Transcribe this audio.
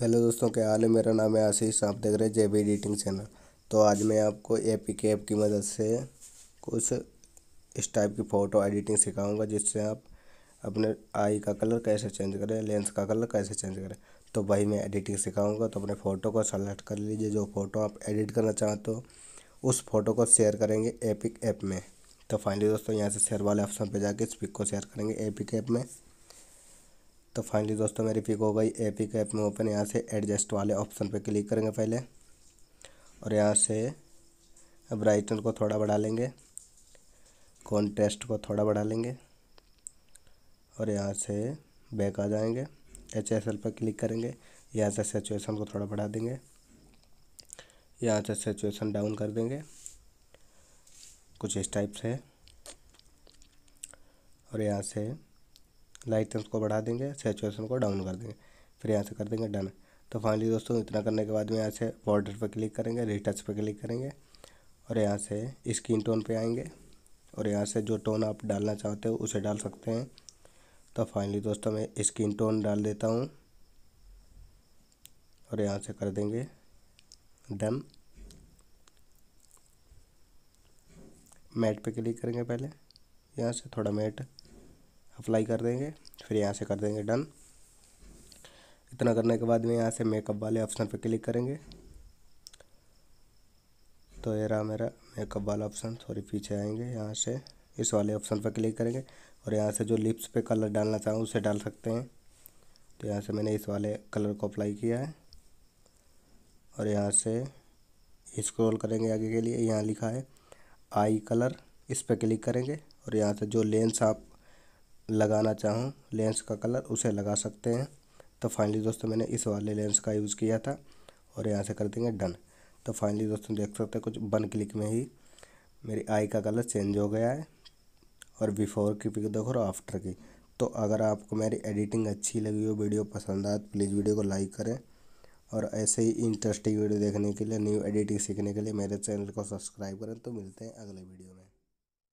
hello दोस्तों क्या हाल है मेरा नाम है आशीष आप देख रहे हैं जे बी एडिटिंग चैनल तो आज मैं आपको ए पी के ऐप की मदद से कुछ इस टाइप की फ़ोटो एडिटिंग सिखाऊंगा जिससे आप अपने आई का कलर कैसे चेंज करें लेंस का कलर कैसे चेंज करें तो वही मैं एडिटिंग सिखाऊंगा तो अपने फ़ोटो को सेलेक्ट कर लीजिए जो फ़ोटो आप एडिट करना चाहते हो तो उस फ़ोटो को शेयर करेंगे एपिक ऐप में तो फाइनली दोस्तों यहाँ से शेयर वाले ऑप्शन पर जाके इस पिक को शेयर करेंगे एपिक ऐप में तो फाइनली दोस्तों मेरी पिक हो गई ए पिक ऐप में ओपन यहाँ से एडजस्ट वाले ऑप्शन पर क्लिक करेंगे पहले और यहाँ से ब्राइटन को थोड़ा बढ़ा लेंगे कॉन्ट्रेस्ट को थोड़ा बढ़ा लेंगे और यहाँ से बैक आ जाएंगे एच एस एल पर क्लिक करेंगे यहाँ से सेचुएसन को थोड़ा बढ़ा देंगे यहाँ से सेचुएसन डाउन कर देंगे कुछ इस टाइप से और यहाँ से लाइटेंस को बढ़ा देंगे सेचुएसन को डाउन कर देंगे फिर यहाँ से कर देंगे डन तो फाइनली दोस्तों इतना करने के बाद में यहाँ से बॉर्डर पर क्लिक करेंगे रिटच पर क्लिक करेंगे और यहाँ से स्किन टोन पे आएंगे और यहाँ से जो टोन आप डालना चाहते हो उसे डाल सकते हैं तो फाइनली दोस्तों मैं स्किन टोन डाल देता हूँ और यहाँ से कर देंगे डन मैट पे क्लिक करेंगे पहले यहाँ से थोड़ा मैट अप्लाई कर देंगे फिर यहाँ से कर देंगे डन इतना करने के बाद में यहाँ से मेकअप वाले ऑप्शन पर क्लिक करेंगे तो ये रहा मेरा मेकअप वाला ऑप्शन थोड़ी पीछे आएंगे यहाँ से इस वाले ऑप्शन पर क्लिक करेंगे और यहाँ से जो लिप्स पे कलर डालना चाहूँ उसे डाल सकते हैं तो यहाँ से मैंने इस वाले कलर को अप्लाई किया है और यहाँ से स्क्रॉल करेंगे आगे के लिए यहाँ लिखा है आई कलर इस पर क्लिक करेंगे और यहाँ से जो लेंस आप लगाना चाहूँ लेंस का कलर उसे लगा सकते हैं तो फाइनली दोस्तों मैंने इस वाले लेंस का यूज़ किया था और यहाँ से कर देंगे डन तो फाइनली दोस्तों देख सकते हैं कुछ वन क्लिक में ही मेरी आई का कलर चेंज हो गया है और बिफ़ोर की पिक देखो और आफ्टर की तो अगर आपको मेरी एडिटिंग अच्छी लगी हो वीडियो पसंद आए तो प्लीज़ वीडियो को लाइक करें और ऐसे ही इंटरेस्टिंग वीडियो देखने के लिए न्यू एडिटिंग सीखने के लिए मेरे चैनल को सब्सक्राइब करें तो मिलते हैं अगले वीडियो में